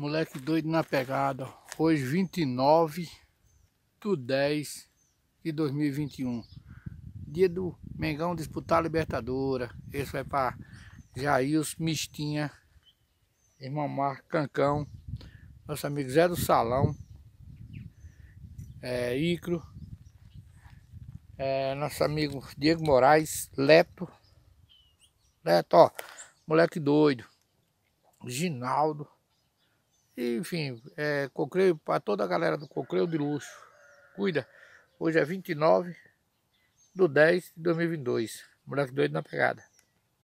Moleque doido na pegada. Hoje 29 do 10 de 2021. Dia do Mengão disputar a Libertadora. Esse vai para Jairus Mistinha. Irmão Marco Cancão. Nosso amigo Zé do Salão. É, Icro. É, nosso amigo Diego Moraes. Leto. Leto, ó. Moleque doido. Ginaldo enfim, é, para toda a galera do Cocreio de Luxo, cuida. Hoje é 29 do 10 de 2022. Moleque doido na pegada.